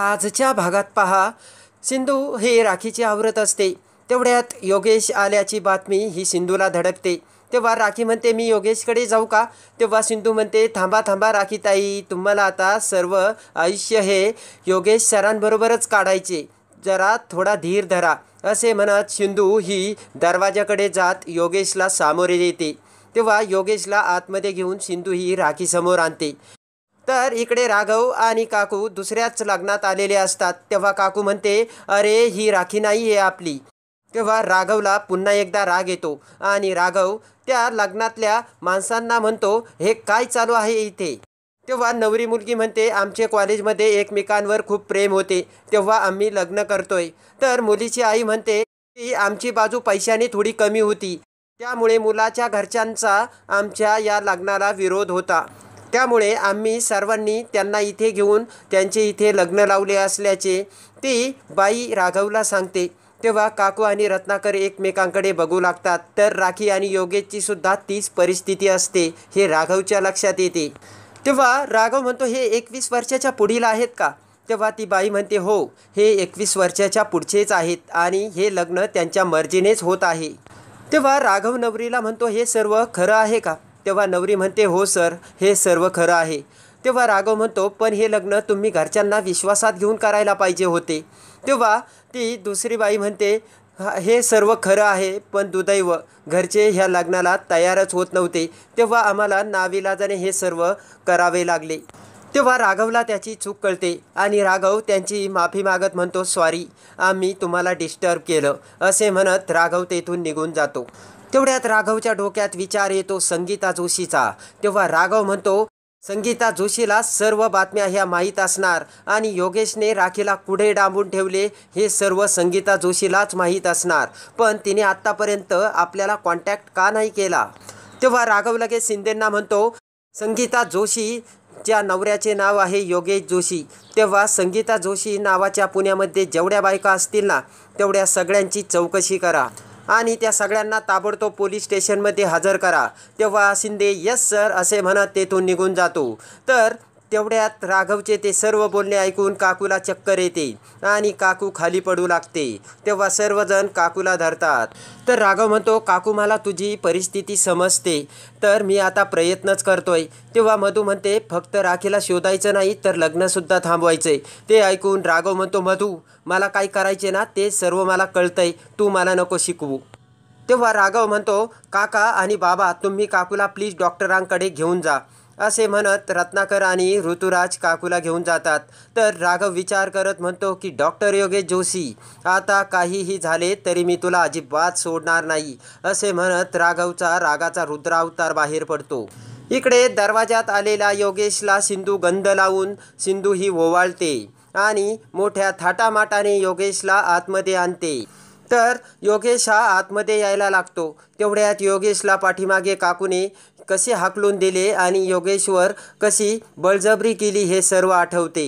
आजच्या भागात पहा सिंधू हे राखीचे आवरत असते तेवढ्यात योगेश आल्याची बातमी ही सिंधूला धडकते तेव्हा राखी म्हणते मी योगेशकडे जाऊ का तेव्हा सिंधू म्हणते थांबा थांबा राखीताई तुम्हाला आता सर्व आयुष्य हे योगेश सरांबरोबरच काढायचे जरा थोडा धीर धरा असे म्हणत सिंधू ही दरवाजाकडे जात योगेशला सामोरे येते तेव्हा योगेशला आतमध्ये घेऊन सिंधू ही राखीसमोर आणते तर इकडे राघव आणि काकू दुसऱ्याच लग्नात आलेले असतात तेव्हा काकू म्हणते अरे ही राखी नाही आहे आपली तेव्हा राघवला पुन्हा एकदा राग येतो आणि राघव त्या लग्नातल्या माणसांना म्हणतो हे काय चालू आहे इथे तेव्हा नवरी मुलगी म्हणते आमचे कॉलेजमध्ये एकमेकांवर खूप प्रेम होते तेव्हा आम्ही लग्न करतोय तर मुलीची आई म्हणते की आमची बाजू पैशाने थोडी कमी होती त्यामुळे मुलाच्या घरच्यांचा आमच्या या लग्नाला विरोध होता त्यामुळे आम्ही सर्वांनी त्यांना इथे घेऊन त्यांचे इथे लग्न लावले असल्याचे ती बाई राघवला सांगते तेव्हा काकू आणि रत्नाकर एकमेकांकडे बघू लागतात तर राखी आणि योगेशची सुद्धा तीच परिस्थिती असते हे राघवच्या लक्षात येते तेव्हा राघव म्हणतो हे एकवीस वर्षाच्या पुढील आहेत का तेव्हा ती बाई म्हणते हो हे एकवीस वर्षाच्या पुढचेच आहेत आणि हे लग्न त्यांच्या मर्जीनेच होत आहे तेव्हा राघव नवरीला म्हणतो हे सर्व खरं आहे का तेव्हा नवरी म्हणते हो सर हे सर्व खरं आहे तेव्हा राघव म्हणतो पण हे लग्न तुम्ही घरच्यांना विश्वासात घेऊन करायला पाहिजे होते तेव्हा ती दुसरी बाई म्हणते हे सर्व खरं आहे पण दुदैव घरचे ह्या लग्नाला तयारच होत नव्हते तेव्हा आम्हाला नाविलाजाने हे सर्व करावे लागले तेव्हा राघवला त्याची चूक कळते आणि राघव त्यांची माफी मागत म्हणतो सॉरी आम्ही तुम्हाला डिस्टर्ब केलं असे म्हणत राघव तेथून निघून जातो तेवढ्यात राघवच्या डोक्यात विचार येतो संगीता जोशीचा तेव्हा राघव म्हणतो संगीता जोशीला सर्व बातम्या ह्या माहीत असणार आणि योगेशने राखीला कुढे डांबून ठेवले हे सर्व संगीता जोशीलाच माहीत असणार पण तिने आत्तापर्यंत आपल्याला कॉन्टॅक्ट का नाही केला तेव्हा राघव लगेच शिंदेंना म्हणतो संगीता जोशी ज्या नवऱ्याचे नाव आहे योगेश जोशी तेव्हा संगीता जोशी नावाच्या पुण्यामध्ये जेवढ्या बायका असतील ना तेवढ्या सगळ्यांची चौकशी करा आणि त्या सगळ्यांना ताबडतोब पोलीस स्टेशनमध्ये हजर करा तेव्हा शिंदे यस सर असे म्हणत तेथून निघून जातो तर तेवढ्यात राघवचे ते सर्व बोलणे ऐकून काकूला चक्कर येते आणि काकू खाली पडू लागते तेव्हा सर्वजण काकूला धरतात तर राघव म्हणतो काकू मला तुझी परिस्थिती समजते तर मी आता प्रयत्नच करतोय तेव्हा मधू म्हणते फक्त राखीला शोधायचं नाही तर लग्नसुद्धा थांबवायचंय ते ऐकून राघव म्हणतो मधू मला काय करायचे ना ते सर्व मला कळतंय तू मला नको शिकवू तेव्हा राघव म्हणतो काका आणि बाबा तुम्ही काकूला प्लीज डॉक्टरांकडे घेऊन जा असे म्हणत रत्नाकर आणि ऋतुराज काकूला घेऊन जातात तर राघव विचार करत म्हणतो की डॉक्टर योगेश जोशी आता काहीही झाले तरी मी तुला अजिबात सोडणार नाही असे म्हणत राघवचा रागाचा रुद्रावतार बाहेर पडतो इकडे दरवाजात आलेला योगेशला सिंधू गंध लावून सिंधू ही ओवाळते आणि मोठ्या थाटामाटाने योगेशला आतमध्ये आणते तर योगेश हा आतमध्ये यायला लागतो तेवढ्यात योगेशला पाठीमागे काकूने कसे हाकलून दिले आणि योगेश्वर कशी बळजबरी केली हे सर्व आठवते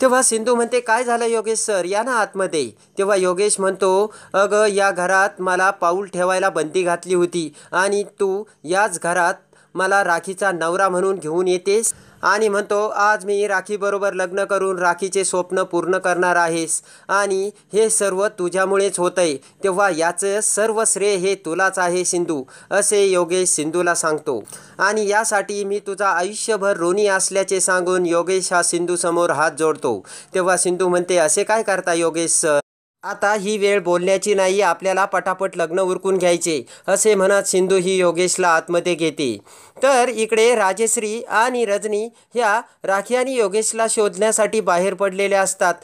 तेव्हा सिंधू म्हणते काय झालं योगेश सर या ना आतमध्ये तेव्हा योगेश म्हणतो अगं या घरात मला पाऊल ठेवायला बंदी घातली होती आणि तू याच घरात मला राखीचा नवरा म्हणून घेऊन येतेस आणि म्हणतो आज मी राखीबरोबर लग्न करून राखीचे स्वप्न पूर्ण करणार आहेस आणि हे सर्व तुझ्यामुळेच होतंय तेव्हा याचं सर्व श्रेय हे तुलाच आहे सिंधू असे योगेश सिंधूला सांगतो आणि यासाठी मी तुझा आयुष्यभर ऋणी असल्याचे सांगून योगेश हा सिंधूसमोर हात जोडतो तेव्हा सिंधू म्हणते असे काय करता योगेश सर आता ही वेळ बोलण्याची नाही आपल्याला पटापट लग्न उरकून घ्यायचे असे म्हणत सिंधू ही योगेशला आतमध्ये घेते तर इकडे राजेश्री आणि रजनी ह्या राखी आणि योगेशला शोधण्यासाठी बाहेर पडलेल्या असतात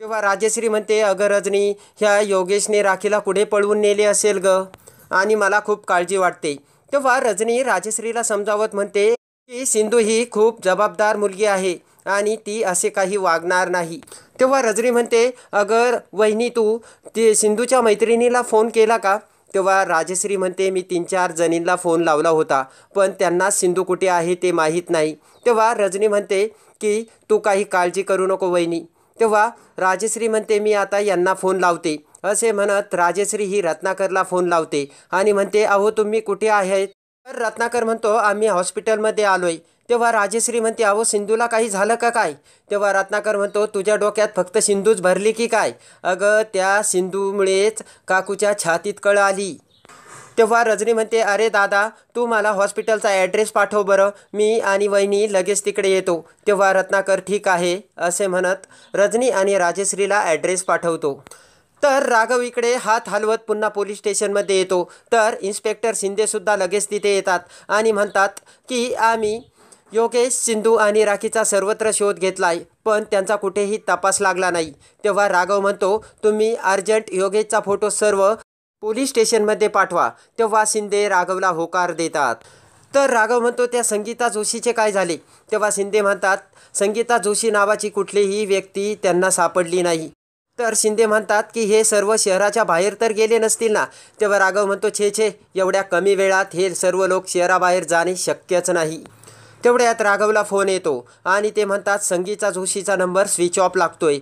तेव्हा राजेश्री म्हणते अगं रजनी ह्या योगेशने राखीला कुठे पळवून नेले असेल ग आणि मला खूप काळजी वाटते तेव्हा रजनी राजेश्रीला समजावत म्हणते की सिंधू ही खूप जबाबदार मुलगी आहे आणि ती असे काही वागणार नाही तेव्हा रजनी म्हणते अगर वहिनी तू ते सिंधूच्या मैत्रिणीला फोन केला का तेव्हा राजश्री म्हणते मी तीन चार जणींना फोन लावला होता पण त्यांना सिंधू कुठे आहे ते माहीत नाही तेव्हा रजनी म्हणते की तू काही काळजी करू नको वहिनी तेव्हा राजश्री म्हणते मी आता यांना फोन लावते असे म्हणत राजश्री ही रत्नाकरला फोन लावते आणि म्हणते अहो तुम्ही कुठे आहेत तर रत्नाकर म्हणतो आम्ही हॉस्पिटलमध्ये आलोय तेव्हा राजेश्री म्हणते अहो सिंधूला काही झालं का काय तेव्हा रत्नाकर म्हणतो तुझ्या डोक्यात फक्त सिंधूच भरली की काय अगं त्या सिंधूमुळेच काकूच्या छातीत कळ आली तेव्हा रजनी म्हणते अरे दादा तू मला हॉस्पिटलचा ॲड्रेस पाठव बरं मी आणि वहिनी लगेच तिकडे येतो तेव्हा रत्नाकर ठीक आहे असे म्हणत रजनी आणि राजेश्रीला ॲड्रेस पाठवतो तर राघव इकडे हात हलवत पुन्हा पोलीस स्टेशनमध्ये येतो तर इन्स्पेक्टर शिंदेसुद्धा लगेच तिथे येतात आणि म्हणतात की आम्ही योगेश सिंधू आणि राखीचा सर्वत्र शोध घेतला आहे पण त्यांचा कुठेही तपास लागला नाही तेव्हा राघव म्हणतो तुम्ही अर्जंट योगेशचा फोटो सर्व पोलीस स्टेशनमध्ये पाठवा तेव्हा शिंदे राघवला होकार देतात तर राघव म्हणतो त्या संगीता जोशीचे काय झाले तेव्हा शिंदे म्हणतात संगीता जोशी नावाची कुठलीही व्यक्ती त्यांना सापडली नाही तर शिंदे म्हणतात की हे सर्व शहराच्या बाहेर तर गेले नसतील ना तेव्हा राघव म्हणतो छे छे एवढ्या कमी वेळात हे सर्व लोक शहराबाहेर जाणे शक्यच नाही तेवढ्यात राघवला फोन येतो आणि ते म्हणतात संगीचा जोशीचा नंबर स्विच ऑफ लागतोय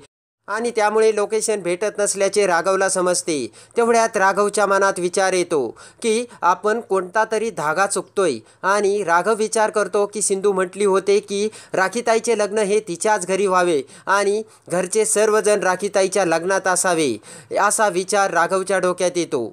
आणि त्यामुळे लोकेशन भेटत नसल्याचे राघवला समजते तेवढ्यात राघवच्या मनात विचार येतो की आपण कोणता तरी धागा चुकतोय आणि राघव विचार करतो की सिंधू म्हटली होते की राखीताईचे लग्न हे तिच्याच घरी व्हावे आणि घरचे सर्वजण राखीताईच्या लग्नात असावे असा विचार राघवच्या डोक्यात येतो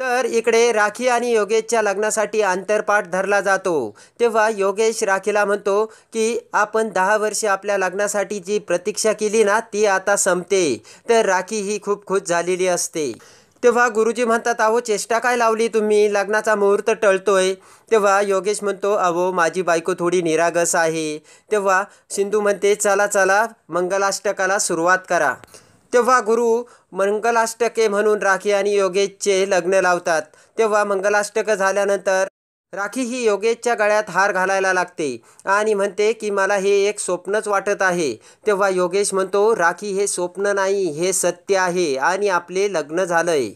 तर इकडे राखी आणि योगेशच्या लग्नासाठी आंतरपाठ धरला जातो तेव्हा योगेश राखीला म्हणतो की आपण दहा वर्षे आपल्या लग्नासाठी जी प्रतीक्षा केली ना ती आता संपते तर राखी ही खूप खुश झालेली असते तेव्हा गुरुजी म्हणतात अहो चेष्टा काय लावली तुम्ही लग्नाचा मुहूर्त टळतोय तेव्हा योगेश म्हणतो अहो माझी बायको थोडी निरागस आहे तेव्हा सिंधू म्हणते चला चला मंगलाष्टकाला सुरुवात करा तेव्हा गुरु मंगलाष्टके म्हणून राखी आणि योगेशचे लग्न लावतात तेव्हा मंगलाष्टक झाल्यानंतर राखी ही योगेशच्या गळ्यात हार घालायला लागते आणि म्हणते की मला हे एक स्वप्नच वाटत आहे तेव्हा योगेश म्हणतो राखी हे स्वप्न नाही हे सत्य आहे आणि आपले लग्न झालंय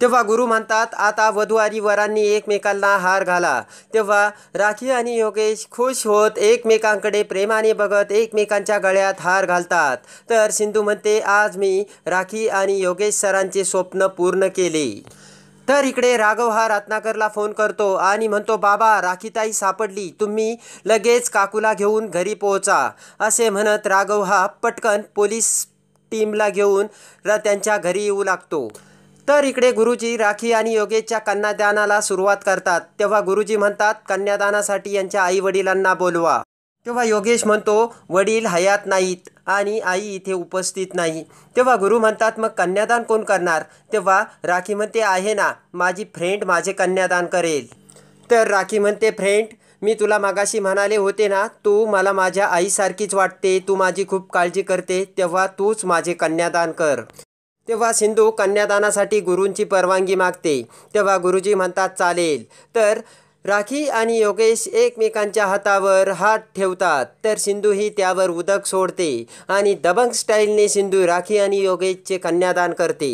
तेव्हा गुरु म्हणतात आता वधू वरांनी एकमेकांना हार घाला तेव्हा राखी आणि योगेश खुश होत एकमेकांकडे प्रेमाने बघत एकमेकांच्या गळ्यात हार घालतात तर सिंधू म्हणते आज मी राखी आणि योगेश सरांचे स्वप्न पूर्ण केले तर इकडे राघव हा रत्नाकरला फोन करतो आणि म्हणतो बाबा राखीताई सापडली तुम्ही लगेच काकूला घेऊन घरी पोहोचा असे म्हणत राघव हा पटकन पोलीस टीमला घेऊन र त्यांच्या घरी येऊ लागतो तर इकडे गुरुजी राखी आणि योगेशच्या कन्यादानाला सुरुवात करतात तेव्हा गुरुजी म्हणतात कन्यादानासाठी यांच्या आई वडिलांना बोलवा तेव्हा योगेश म्हणतो वडील हयात नाहीत आणि आई इथे उपस्थित नाही तेव्हा गुरु म्हणतात मग कन्यादान कोण करणार तेव्हा राखी म्हणते आहे ना माझी फ्रेंड माझे कन्यादान करेल तर राखी म्हणते फ्रेंड मी तुला मागाशी म्हणाले होते ना तू मला माझ्या आईसारखीच वाटते तू माझी खूप काळजी करते तेव्हा तूच माझे कन्यादान कर तेव्हा सिंधू कन्यादानासाठी गुरूंची परवानगी मागते तेव्हा गुरुजी म्हणतात चालेल तर राखी आणि योगेश एकमेकांच्या हातावर हात ठेवतात तर सिंधू ही त्यावर उदक सोडते आणि दबंग स्टाईलने सिंधू राखी आणि योगेशचे कन्यादान करते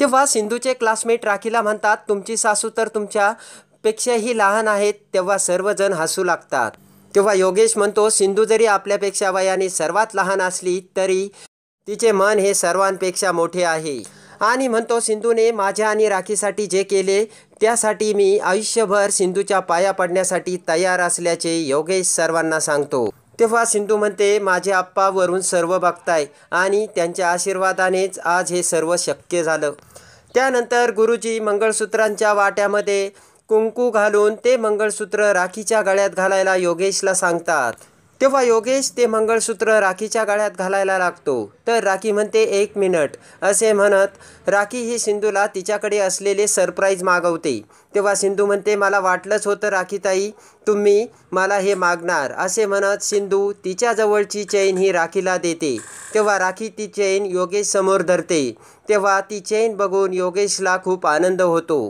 तेव्हा सिंधूचे क्लासमेट राखीला म्हणतात तुमची सासू तर तुमच्यापेक्षाही लहान आहेत तेव्हा सर्वजण हसू लागतात तेव्हा योगेश म्हणतो सिंधू जरी आपल्यापेक्षा वयाने सर्वात लहान असली तरी तिचे मन हे सर्वांपेक्षा मोठे आहे आणि म्हणतो सिंधूने माझ्या आणि राखीसाठी जे केले त्यासाठी मी आयुष्यभर सिंधूच्या पाया पडण्यासाठी तयार असल्याचे योगेश सर्वांना सांगतो तेव्हा सिंधू म्हणते माझे आप्पावरून सर्व बघताय आणि त्यांच्या आशीर्वादानेच आज हे सर्व शक्य झालं त्यानंतर गुरुजी मंगळसूत्रांच्या वाट्यामध्ये कुंकू घालून ते मंगळसूत्र राखीच्या गळ्यात घालायला योगेशला सांगतात तेव्हा योगेश ते मंगळसूत्र राखीच्या गाळ्यात घालायला लागतो तर राखी म्हणते एक मिनट असे म्हणत राखी ही सिंधूला तिच्याकडे असलेले सरप्राईज मागवते तेव्हा सिंधू म्हणते मला वाटलंच होतं राखीताई तुम्ही मला हे मागणार असे म्हणत सिंधू तिच्याजवळची चैन ही राखीला देते तेव्हा राखी ती चेन योगेश समोर धरते तेव्हा ती चेन बघून योगेशला खूप आनंद होतो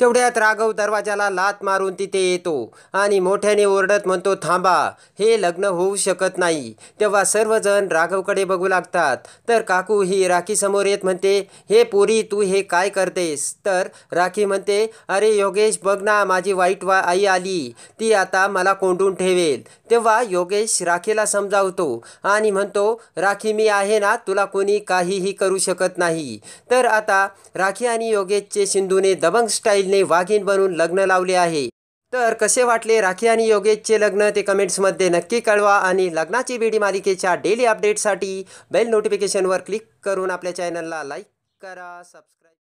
तेवढ्यात राघव दरवाजाला लात मारून तिथे येतो आणि मोठ्याने ओरडत म्हणतो थांबा हे लग्न होऊ शकत नाही तेव्हा सर्वजण राघवकडे बघू लागतात तर काकू ही राखीसमोर येत म्हणते हे पुरी तू हे काय करतेस तर राखी म्हणते अरे योगेश बघ ना माझी वाईट वा आई आली ती आता मला कोंडून ठेवेल तेव्हा योगेश राखीला समजावतो आणि म्हणतो राखी मी आहे ना तुला कोणी काहीही करू शकत नाही तर आता राखी आणि योगेशचे सिंधूने दबंग स्टाईल ने वाघीण बनून लग्न लावले आहे तर कसे वाटले राखी आणि योगेशचे लग्न ते कमेंट्समध्ये नक्की कळवा आणि लग्नाची बीडी मालिकेच्या डेली अपडेटसाठी बेल नोटिफिकेशनवर क्लिक करून आपल्या चॅनलला लाईक करा सबस्क्राईब